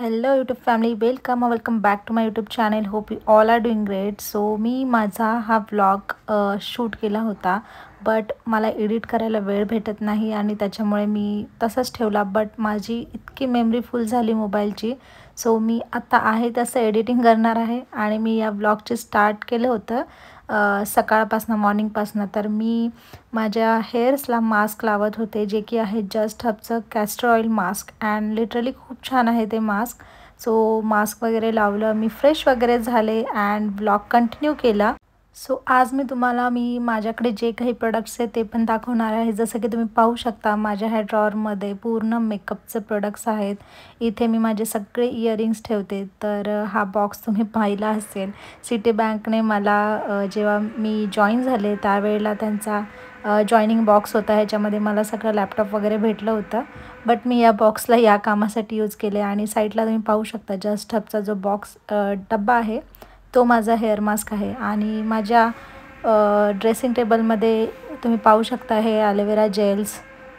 hello YouTube family welcome welcome back to my YouTube channel hope you all are doing great so मी माझा हा vlog shoot केला होता but मला edit करायला वेळ भेटत नाही आणि त्याच्यामुळे मी तसंच ठेवला बट माझी इतकी मेमरी फुल झाली मोबाईलची सो मी आत्ता आहे तसं एडिटिंग करणार आहे आणि मी या ब्लॉगचे स्टार्ट केलं होतं सकाळपासनं मॉर्निंगपासनं तर मी माझ्या हेअर्सला मास्क लावत होते जे की आहे जस्ट हबचं castor oil mask and literally खूप छान आहे ते मास्क सो मास्क वगैरे लावलं मी फ्रेश वगैरे झाले अँड ब्लॉग कंटिन्यू केला सो आज मी तुम्हाला मी माझ्याकडे जे काही प्रोडक्ट्स आहे ते पण दाखवणार आहे जसं की तुम्ही पाहू शकता माझ्या ह्या ड्रॉवरमध्ये पूर्ण मेकअपचे प्रोडक्ट्स आहेत इथे मी माझे सगळे इयरिंग्स ठेवते तर हा बॉक्स तुम्ही पाहिला असेल सिटी बँकने मला जेव्हा मी जॉईन झाले त्यावेळेला त्यांचा जॉईनिंग बॉक्स होता ह्याच्यामध्ये मला सगळं लॅपटॉप वगैरे भेटलं होतं बट मी या बॉक्सला या कामासाठी यूज केले आणि साईडला तुम्ही पाहू शकता जस्ट हबचा जो बॉक्स डब्बा आहे तो माझा हेअर मास्क आहे आणि माझ्या ड्रेसिंग टेबलमध्ये तुम्ही पाहू शकता हे ॲलोवेरा जेल्स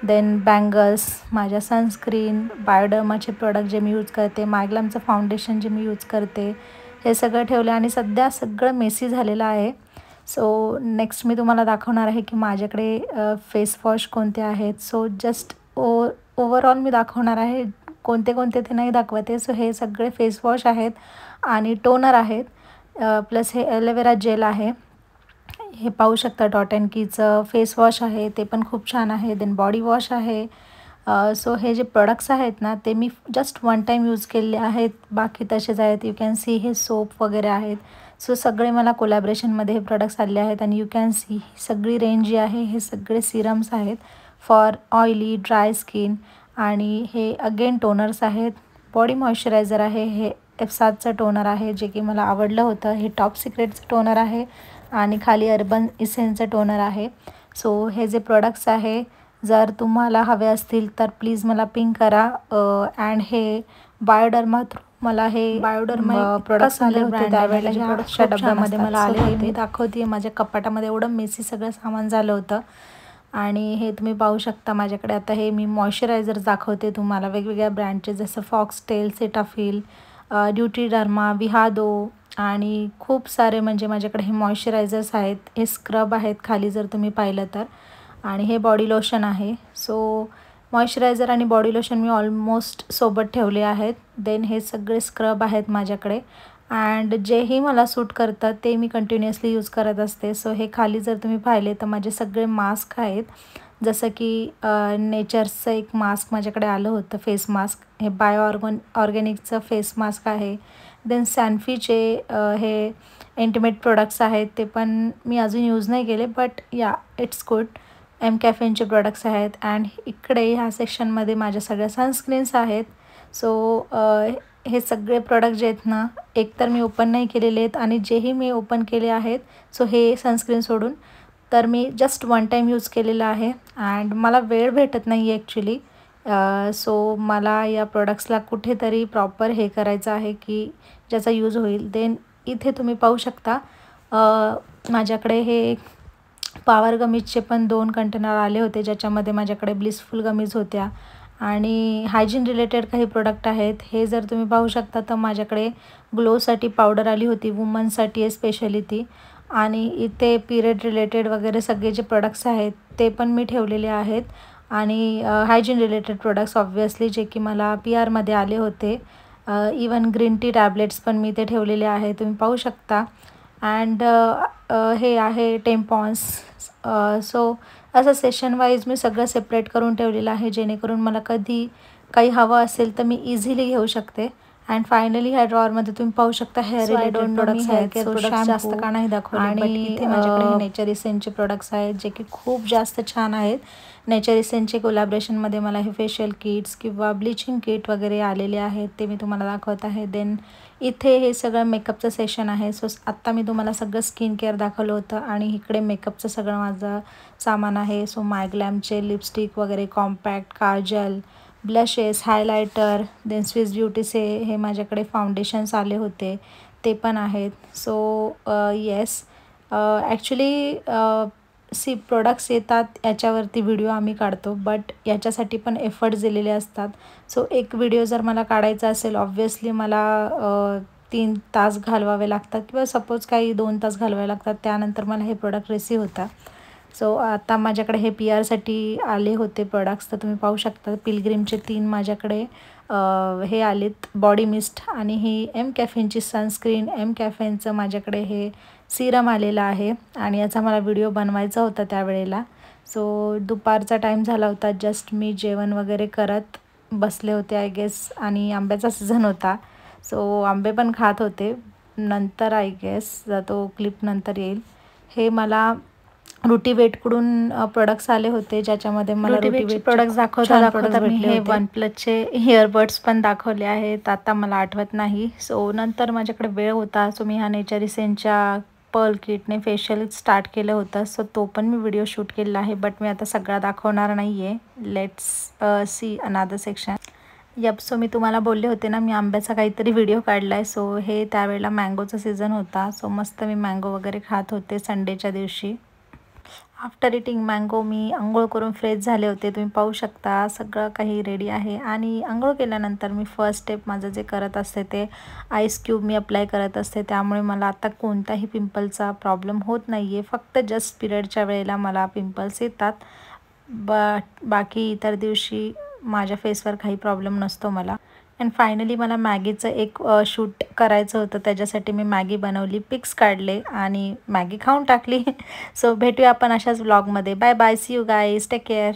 देन बँगल्स माझ्या सनस्क्रीन बायोडर्माचे प्रोडक्ट जे मी यूज करते मायग्लमचं फाउंडेशन जे मी यूज करते हे सगळं ठेवलं आणि सध्या सगळं मेसी झालेलं आहे सो नेक्स्ट मी तुम्हाला दाखवणार आहे की माझ्याकडे फेस वॉश कोणते आहेत सो जस्ट ओ ओवरऑल मी दाखवणार आहे कोणते कोणते ते नाही दाखवते सो हे सगळे फेस वॉश आहेत आणि टोनर आहेत प्लस हे एलोवेरा जेल आहे हे पाहू शकता डॉट अँड कीचं फेस वॉश आहे ते पण खूप छान आहे देन बॉडी वॉश आहे सो हे जे प्रोडक्ट्स आहेत ना ते मी जस्ट वन टाईम यूज केलेले आहेत बाकी तसेच आहेत यू कॅन सी हे सोप वगैरे आहेत सो सगळे मला कोलॅबरेशनमध्ये हे प्रोडक्ट्स आले आहेत आणि यू कॅन सी सगळी रेंज जी आहे हे सगळे सिरम्स आहेत फॉर ऑइली ड्राय स्किन आणि हे अगेन टोनर्स आहेत बॉडी मॉइश्चरायझर आहे हे एफ सातचं टोनर आहे जे की मला आवडलं होतं हे टॉप सिक्रेटचं टोनर आहे आणि खाली अर्बन इसेनचं टोनर आहे सो हे जे प्रोडक्ट्स आहे जर तुम्हाला हवे असतील तर प्लीज मला पिंक करा अँड हे बायोडर्मा थ्रू मला हे बायोडर्मा प्रोडक्ट्स आले होते त्यावेळेला म्हणजे ह्या डब्यामध्ये मला आले होते दाखवते माझ्या कपाटामध्ये एवढं मेसी सगळं सामान झालं होतं आणि हे तुम्ही पाहू शकता माझ्याकडे आता हे मी मॉइश्चरायझर दाखवते तुम्हाला वेगवेगळ्या ब्रँडचे जसं फॉक्स टेल सेटाफील ड्युटी डर्मा विहादो आणि खूप सारे म्हणजे माझ्याकडे हे मॉइश्चरायझर्स आहेत हे स्क्रब आहेत खाली जर तुम्ही पाहिलं तर आणि हे बॉडी लोशन आहे सो मॉइश्चरायझर आणि बॉडी लोशन मी ऑलमोस्ट सोबत ठेवले आहेत देन हे सगळे स्क्रब आहेत माझ्याकडे अँड जेही मला सूट करतात ते मी कंटिन्युअसली यूज करत असते सो हे खाली जर तुम्ही पाहिले तर माझे सगळे मास्क आहेत जसं की नेचर्सचं एक मास्क माझ्याकडे आलं होतं फेस मास्क हे बायो ऑर्गन ऑर्गॅनिकचं फेस मास्क आहे देन सॅनफीचे हे इंटिमेट प्रोडक्ट्स आहेत ते पण मी अजून यूज नाही केले बट या इट्स गुड एम कॅफेनचे प्रोडक्ट्स आहेत अँड इकडे ह्या सेक्शनमध्ये माझ्या सगळ्या सनस्क्रीन्स आहेत सो हे सगळे प्रोडक्ट जे आहेत ना एकतर मी ओपन नाही केलेले आहेत आणि जेही मी ओपन केले आहेत सो हे सनस्क्रीन सोडून तर मी जस्ट वन टाईम यूज केलेला आहे अँड मला वेळ भेटत नाही आहे ॲक्च्युली सो मला या प्रोडक्ट्सला कुठेतरी प्रॉपर हे करायचं आहे की ज्याचा यूज होईल देन इथे तुम्ही पाहू शकता माझ्याकडे हे पावर गमीजचे पण दोन कंटेनर आले होते ज्याच्यामध्ये माझ्याकडे ब्लिसफुल गमीज होत्या आणि हायजीन रिलेटेड काही प्रोडक्ट आहेत हे जर तुम्ही पाहू शकता तर माझ्याकडे ग्लोसाठी पावडर आली होती वुमनसाठी स्पेशली ती आणि इथे पिरियड रिलेटेड वगैरे सगळे जे प्रोडक्ट्स आहेत ते पण मी ठेवलेले आहेत आणि हायजीन रिलेटेड प्रोडक्ट्स ऑब्वियसली जे की मला पी आरमध्ये आले होते इवन ग्रीन टी टॅबलेट्स पण मी ते ठेवलेले आहे तुम्ही पाहू शकता अँड हे आहे टेम्पॉन्स सो असं सेशन वाईज मी सगळं सेपरेट करून ठेवलेलं आहे जेणेकरून मला कधी काही हवं असेल तर मी इझिली घेऊ शकते अँड फायनली ह्या मध्ये तुम्ही पाहू शकता hair related products hair care product जास्त का नाही दाखवले आणि इथे माझ्याकडे नेचर इसेनचे प्रोडक्ट्स आहेत जे की खूप जास्त छान आहेत नेचर इसेनचे मध्ये मला हे फेशियल किट्स किंवा ब्लिचिंग किट वगैरे आलेले आहेत ते मी तुम्हाला दाखवत आहे देन इथे हे सगळं मेकअपचं सेशन आहे सो आत्ता मी तुम्हाला सगळं स्किन केअर दाखवलं होतं आणि इकडे मेकअपचं सगळं माझं सामान आहे सो माय ग्लॅमचे लिपस्टिक वगैरे compact kajal blushes highlighter then Swiss से हे माझ्याकडे फाउंडेशन्स आले होते ते पण आहेत सो येस ॲक्च्युली सी प्रोडक्ट्स येतात याच्यावरती व्हिडिओ आम्ही काढतो बट याच्यासाठी पण एफर्ट दिलेले असतात सो एक व्हिडिओ जर मला काढायचा असेल ऑब्व्हियसली मला तीन तास घालवावे लागतात किंवा सपोज काही दोन तास घालवावे लागतात त्यानंतर मला हे प्रोडक्ट रिसीव होतात सो आता माझ्याकडे हे पी आरसाठी आले होते प्रोडक्ट्स तर तुम्ही पाहू शकता पिलग्रीमचे तीन माझ्याकडे हे आलेत बॉडी मिस्ट आणि ही एम कॅफेनची सनस्क्रीन एम कॅफेनचं माझ्याकडे हे सिरम आलेलं आहे आणि याचा मला व्हिडिओ बनवायचा होता त्यावेळेला सो दुपारचा टाईम झाला होता जस्ट मी जेवण वगैरे करत बसले होते आय गेस आणि आंब्याचा सीझन होता सो आंबे पण खात होते नंतर आय गेस तो क्लिप नंतर येईल हे मला कडून प्रोडक्ट्स आले होते ज्याच्यामध्ये मला वेट प्रोडक्ट्स दाखवता दाखवता मी हे वन प्लसचे इयरबड्स पण दाखवले आहेत आता मला आठवत नाही सो नंतर माझ्याकडे वेळ होता सो मी हा नेचर इसेनच्या पर्ल किटने फेशियल स्टार्ट केलं होतं सो तो पण मी व्हिडिओ शूट केलेला आहे बट मी आता सगळा दाखवणार नाही आहे let's see another section yup so मी तुम्हाला बोलले होते ना मी आंब्याचा काहीतरी व्हिडिओ काढला आहे सो हे त्यावेळेला मँगोचा सीझन होता सो मस्त मी मँगो वगैरे खात होते संडेच्या दिवशी आफ्टर इटिंग मँगो मी आंघोळ करून फ्रेश झाले होते तुम्ही पाहू शकता सगळं काही रेडी आहे आणि आंघोळ केल्यानंतर मी फर्स्ट स्टेप माझं जे करत असते ते आईस क्यूब मी अप्लाय करत असते त्यामुळे मला आता कोणताही पिंपलचा प्रॉब्लेम होत नाही आहे फक्त जस्ट पिरियडच्या वेळेला मला पिंपल्स येतात बा बाकी इतर दिवशी माझ्या फेसवर काही प्रॉब्लेम नसतो मला अँड फायनली मला मॅगीचं एक शूट करायचं होतं त्याच्यासाठी मी मॅगी बनवली पिक्स काढले आणि मॅगी खाऊन टाकली सो भेटूया आपण अशाच ब्लॉगमध्ये bye bye see you guys take care